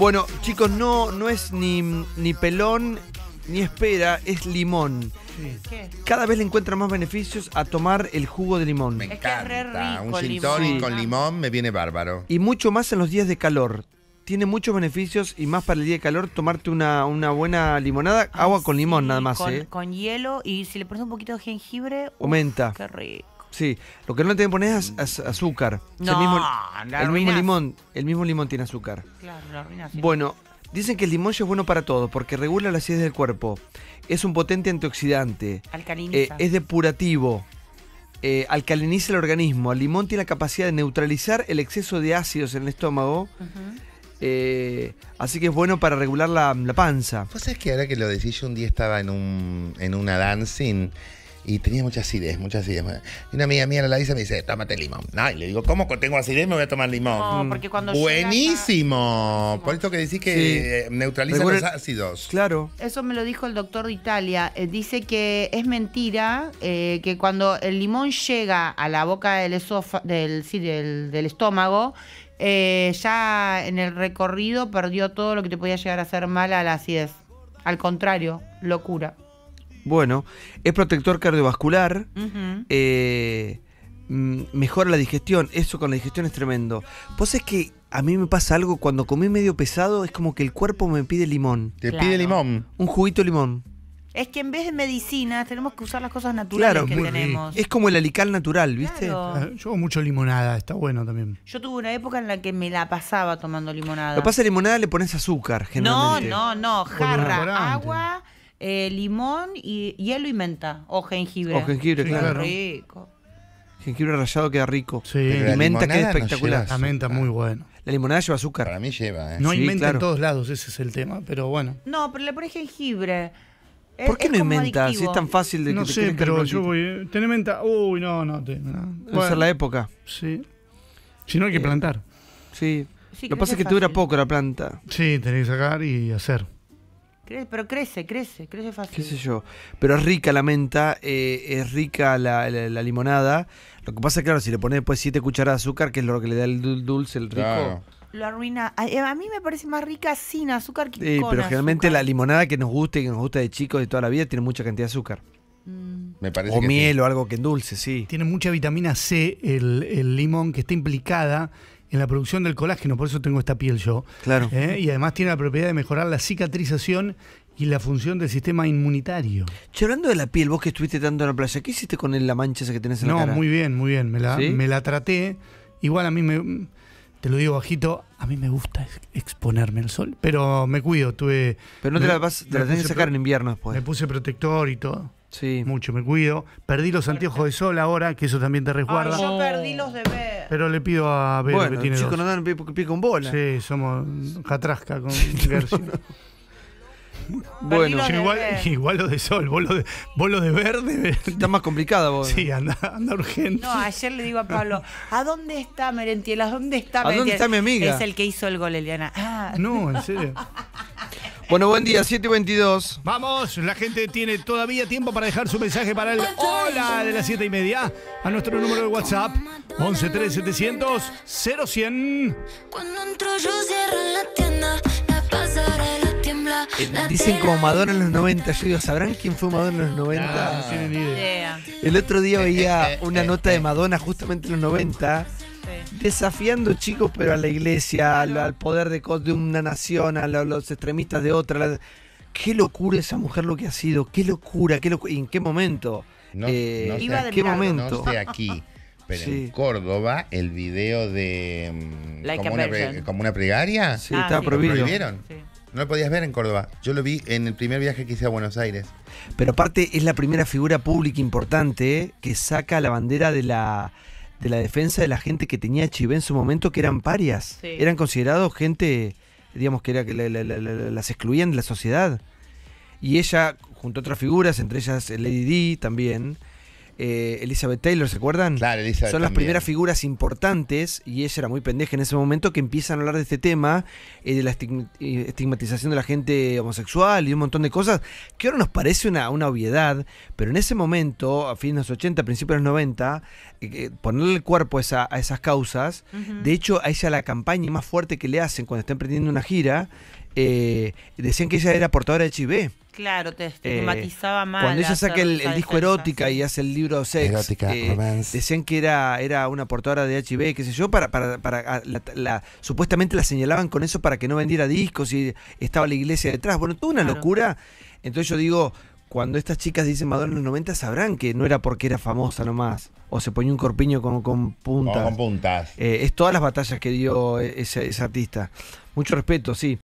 Bueno, chicos, no, no es ni, ni pelón ni espera, es limón. Cada vez le encuentra más beneficios a tomar el jugo de limón. Me encanta. Un chintón con limón me viene bárbaro. Y mucho más en los días de calor. Tiene muchos beneficios y más para el día de calor tomarte una, una buena limonada, agua con limón nada más. Con, ¿eh? con hielo y si le pones un poquito de jengibre. Aumenta. qué rico. Sí, lo que no le tienen poner es azúcar. el mismo, limón, el mismo limón tiene azúcar. Claro, la Bueno, dicen que el limón es bueno para todo porque regula la acidez del cuerpo. Es un potente antioxidante. Eh, es depurativo. Eh, alcaliniza el organismo. El limón tiene la capacidad de neutralizar el exceso de ácidos en el estómago. Eh, así que es bueno para regular la, panza. Vos sabés que ahora que lo decís, yo un día estaba en, un, en una dancing y tenía mucha acidez, mucha acidez. Y una amiga mía, la dice, me dice, tómate limón. y le digo, ¿cómo tengo acidez? Me voy a tomar limón. Buenísimo. Por esto que decís que neutraliza los ácidos. Claro. Eso me lo dijo el doctor de Italia. Eh, dice que es mentira eh, que cuando el limón llega a la boca del, del, del, estómago, eh, ya en el recorrido perdió todo lo que te podía llegar a hacer mal a la acidez. Al contrario, locura. Bueno, es protector cardiovascular, eh, mm, mejora la digestión, eso con la digestión es tremendo. Vos es que a mí me pasa algo, cuando comí medio pesado es como que el cuerpo me pide limón. Te pide limón. Un juguito de limón. Es que en vez de medicina tenemos que usar las cosas naturales que tenemos. Es como el alical natural, ¿viste? Ah, yo mucho limonada, está bueno también. Yo tuve una época en la que me la pasaba tomando limonada. Lo pasa limonada le pones azúcar, generalmente. No, no, no, jarra, agua eh, limón y hielo y menta. O jengibre. O jengibre, claro. Rico. Jengibre rallado queda rico. la menta queda espectacular. la menta muy ah. buena. La limonada lleva azúcar. Para mí lleva, ¿eh? No hay menta en todos lados, ese es el tema, pero bueno. No, pero le pones jengibre. ¿Por qué no hay menta? Si es tan fácil de no sé, pero yo voy. Eh, ¿Tenés menta? Uy, no, no la época. Sí. Si no, hay que plantar. Sí. Lo que pasa es que dura poco la planta. Sí, tenés que sacar y hacer. Pero crece, crece, crece fácil. ¿Qué sé yo? Pero es rica la menta, eh, es rica la, limonada. Lo que pasa, claro, si le pones después pues siete cucharadas de azúcar, que es lo que le da el dulce, el rico. Lo arruina. Eh, a, mí me parece más rica sin azúcar que sí, pero generalmente la limonada que nos gusta y que nos gusta de chicos de toda la vida tiene mucha cantidad de azúcar. Mm o miel o algo que endulce, sí. Tiene mucha vitamina C el, limón que está implicada en la producción del colágeno, por eso tengo esta piel yo. Claro. ¿eh? Y además tiene la propiedad de mejorar la cicatrización y la función del sistema inmunitario. Che, hablando de la piel, vos que estuviste tanto en la playa, ¿qué hiciste con la mancha esa que tenés en la cara? No, muy bien, muy bien. Me la, traté. Igual a mí me. Te lo digo bajito, a mí me gusta exponerme al sol, pero me cuido, tuve... Pero no te la vas, te la tenés que sacar en invierno después. Me puse protector y todo. Sí. Mucho me cuido. Perdí los anteojos de sol ahora, que eso también te resguarda. yo perdí los de ver. Pero le pido a ver que tiene chicos no dan pie, bola. Sí, somos catrasca con Gersi. Bueno, igual, igual, lo de sol, vos lo de, vos de verde. Está más complicada vos. Sí, anda, anda, urgente. No, ayer le digo a Pablo, ¿a dónde está Merentiel? ¿A dónde está Merentiel? ¿A dónde está mi amiga? Es el que hizo el gol, Eliana. Ah. No, en serio. Bueno, buen día, 722. Vamos, la gente tiene todavía tiempo para dejar su mensaje para el hola de las 7 y media a nuestro número de WhatsApp 700 0100. Cuando entro yo cierro la tienda, la pasarela tiembla. Eh, dicen como Madonna en los 90, yo digo, ¿sabrán quién fue Madonna en los 90? Ah, no tienen idea. El otro día veía eh, eh, una nota de Madonna justamente en los 90 Desafiando chicos, pero a la iglesia, al, poder de, de, una nación, a los extremistas de otra. qué locura esa mujer lo que ha sido, qué locura, qué en qué momento. No, eh, qué momento? No aquí, pero en Córdoba el video de mm, como, una pregaria sí, ah, ¿Lo prohibieron. No lo podías ver en Córdoba. Yo lo vi en el primer viaje que hice a Buenos Aires. Pero aparte es la primera figura pública importante que saca la bandera de la de la defensa de la gente que tenía Chivé en su momento, que eran parias. Eran considerados gente, digamos, que era que las excluían de la sociedad. Y ella, junto a otras figuras, entre ellas Lady D también, eh, Elizabeth Taylor, ¿se acuerdan? Claro, Elizabeth Son las primeras figuras importantes, y ella era muy pendeja en ese momento, que empiezan a hablar de este tema, eh, de la eh, estigmatización de la gente homosexual y un montón de cosas, que ahora nos parece una, una obviedad, pero en ese momento, a fines de los 80, principios de los 90, ponerle el cuerpo a, esas causas, de hecho ahí ella la campaña más fuerte que le hacen cuando están emprendiendo una gira, eh, decían que ella era portadora de HIV. Claro, te eh, estigmatizaba mal. Cuando ella saca el, disco erótica y hace el libro sex, eh, decían que era, era una portadora de HIV, qué sé yo, para, para, ah, supuestamente la señalaban con eso para que no vendiera discos y estaba la iglesia detrás. Bueno, toda una locura. Entonces yo digo, cuando estas chicas dicen Madonna en los 90 sabrán que no era porque era famosa nomás. O se ponía un corpiño con, con puntas. Oh, con puntas. es todas las batallas que dio e, ese artista. Mucho respeto, sí.